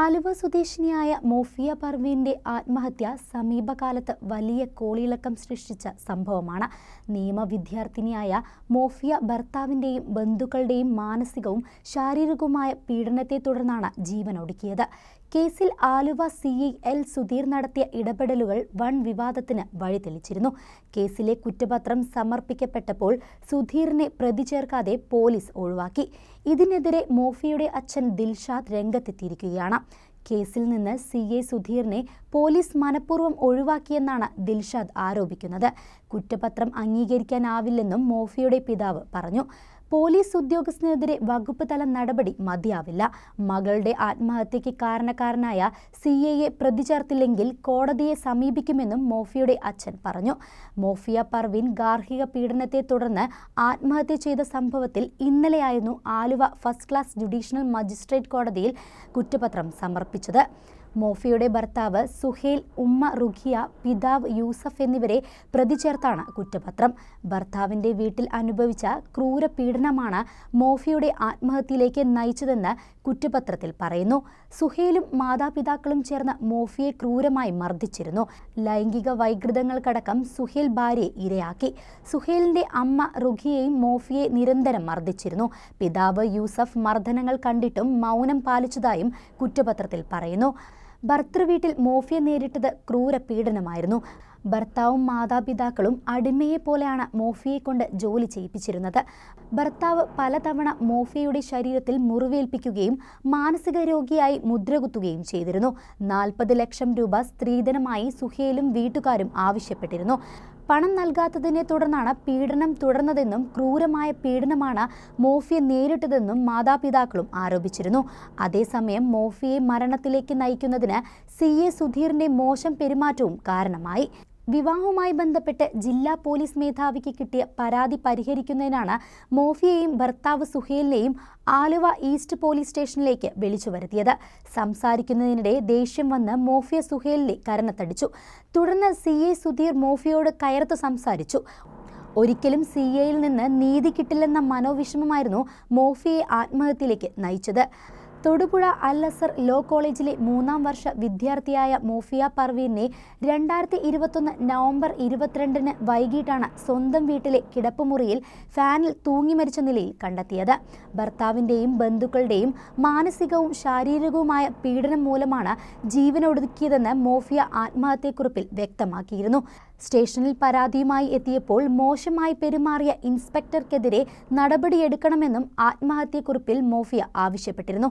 ആലുവ സ്വദേശിനിയായ മോഫിയ പർവീന്റെ ആത്മഹത്യ സമീപകാലത്ത് വലിയ കോളിളക്കം സൃഷ്ടിച്ച സംഭവമാണ് നിയമവിദ്യാർത്ഥിനിയായ മോഫിയ ഭർത്താവിന്റെയും ബന്ധുക്കളുടെയും മാനസികവും ശാരീരികവുമായ പീഡനത്തെ തുടർന്നാണ് ജീവനൊടുക്കിയത് കേസിൽ Aluva C I L Sudheer നടത്തിയ ഇടപെടലുകൾ വൻ വിവാദത്തിന് വഴിതെളിച്ചിരുന്നു കേസിലെ കുറ്റപത്രം സമർപ്പിക്കപ്പെട്ടപ്പോൾ സുധീറിനെ പ്രതി ചേർക്കാതെ പോലീസ് ഒഴിവാക്കി ഇതിനെതിരെ മോഫിയുടെ അച്ഛൻ ദിൽഷാദ് രംഗത്തെത്തിയിരിക്കുകയാണ് കേസിൽ നിന്ന് സി എ സുധീറിനെ പോലീസ് മനഃപൂർവ്വം ഒഴിവാക്കിയെന്നാണ് ദിൽഷാദ് ആരോപിക്കുന്നത് കുറ്റപത്രം അംഗീകരിക്കാനാവില്ലെന്നും മോഫിയുടെ പിതാവ് പറഞ്ഞു പോലീസ് ഉദ്യോഗസ്ഥനെതിരെ വകുപ്പ് തല നടപടി മതിയാവില്ല മകളുടെ ആത്മഹത്യയ്ക്ക് കാരണക്കാരനായ സി എയെ പ്രതി കോടതിയെ സമീപിക്കുമെന്നും മോഫിയുടെ അച്ഛൻ പറഞ്ഞു മോഫിയ പർവീൻ ഗാർഹിക പീഡനത്തെ തുടർന്ന് ആത്മഹത്യ ചെയ്ത സംഭവത്തിൽ ഇന്നലെയായിരുന്നു Aluva first class judicial magistrate കോടതിയിൽ കുറ്റപത്രം സമർപ്പിച്ചത് മോഫിയുടെ ഭർത്താവ് സുഹേൽ ഉമ്മ റുഖിയ പിതാവ് യൂസഫ് എന്നിവരെ പ്രതി ചേർത്താണ് കുറ്റപത്രം ഭർത്താവിന്റെ വീട്ടിൽ അനുഭവിച്ച ക്രൂരപീഡനമാണ് മോഫിയുടെ ആത്മഹത്യയിലേക്ക് നയിച്ചതെന്ന് കുറ്റപത്രത്തിൽ പറയുന്നു സുഹേലും മാതാപിതാക്കളും ചേർന്ന് മോഫിയെ ക്രൂരമായി മർദ്ദിച്ചിരുന്നു ലൈംഗിക വൈകൃതങ്ങൾക്കടക്കം സുഹേൽ ഭാര്യയെ ഇരയാക്കി സുഹേലിന്റെ അമ്മ റുഖിയെയും മോഫിയെ നിരന്തരം മർദ്ദിച്ചിരുന്നു പിതാവ് യൂസഫ് മർദ്ദനങ്ങൾ കണ്ടിട്ടും മൗനം പാലിച്ചതായും കുറ്റപത്രത്തിൽ പറയുന്നു ഭർത്തൃവീട്ടിൽ മോഫിയ നേരിട്ടത് ക്രൂര പീഡനമായിരുന്നു ഭർത്താവും മാതാപിതാക്കളും അടിമയെ പോലെയാണ് മോഫിയെ കൊണ്ട് ജോലി ചെയ്യിപ്പിച്ചിരുന്നത് ഭർത്താവ് പലതവണ മോഫിയയുടെ ശരീരത്തിൽ മുറിവേൽപ്പിക്കുകയും മാനസിക രോഗിയായി മുദ്രകുത്തുകയും ചെയ്തിരുന്നു നാൽപ്പത് ലക്ഷം രൂപ സ്ത്രീധനമായി സുഹേലും വീട്ടുകാരും ആവശ്യപ്പെട്ടിരുന്നു പണം നൽകാത്തതിനെ തുടർന്നാണ് പീഡനം തുടർന്നതെന്നും ക്രൂരമായ പീഡനമാണ് മോഫിയെ നേരിട്ടതെന്നും മാതാപിതാക്കളും ആരോപിച്ചിരുന്നു അതേസമയം മോഫിയെ മരണത്തിലേക്ക് നയിക്കുന്നതിന് സി എ സുധീറിന്റെ മോശം പെരുമാറ്റവും കാരണമായി വിവാഹവുമായി ബന്ധപ്പെട്ട് ജില്ലാ പോലീസ് മേധാവിക്ക് കിട്ടിയ പരാതി പരിഹരിക്കുന്നതിനാണ് മോഫിയെയും ഭർത്താവ് സുഹേലിനെയും ആലുവ ഈസ്റ്റ് പോലീസ് സ്റ്റേഷനിലേക്ക് വിളിച്ചു വരുത്തിയത് സംസാരിക്കുന്നതിനിടെ ദേഷ്യം വന്ന് മോഫിയ സുഹേലിനെ കരണത്തടിച്ചു തുടർന്ന് സി എ സുധീർ മോഫിയോട് കയർത്ത് സംസാരിച്ചു ഒരിക്കലും സി എയിൽ നിന്ന് നീതി കിട്ടില്ലെന്ന മനോവിഷമമായിരുന്നു മോഫിയെ ആത്മഹത്യയിലേക്ക് നയിച്ചത് തൊടുപുഴ അൽ അസർ ലോ കോളേജിലെ മൂന്നാം വർഷ വിദ്യാർത്ഥിയായ മോഫിയ പർവീനെ രണ്ടായിരത്തി ഇരുപത്തൊന്ന് നവംബർ ഇരുപത്തിരണ്ടിന് വൈകിട്ടാണ് സ്വന്തം വീട്ടിലെ കിടപ്പുമുറിയിൽ ഫാനിൽ തൂങ്ങി മരിച്ച നിലയിൽ കണ്ടെത്തിയത് ഭർത്താവിൻ്റെയും ബന്ധുക്കളുടെയും മാനസികവും ശാരീരികവുമായ പീഡനം മൂലമാണ് ജീവനൊടുക്കിയതെന്ന് മോഫിയ ആത്മഹത്യക്കുറിപ്പിൽ വ്യക്തമാക്കിയിരുന്നു സ്റ്റേഷനിൽ പരാതിയുമായി എത്തിയപ്പോൾ മോശമായി പെരുമാറിയ ഇൻസ്പെക്ടർക്കെതിരെ നടപടിയെടുക്കണമെന്നും ആത്മഹത്യക്കുറിപ്പിൽ മോഫിയ ആവശ്യപ്പെട്ടിരുന്നു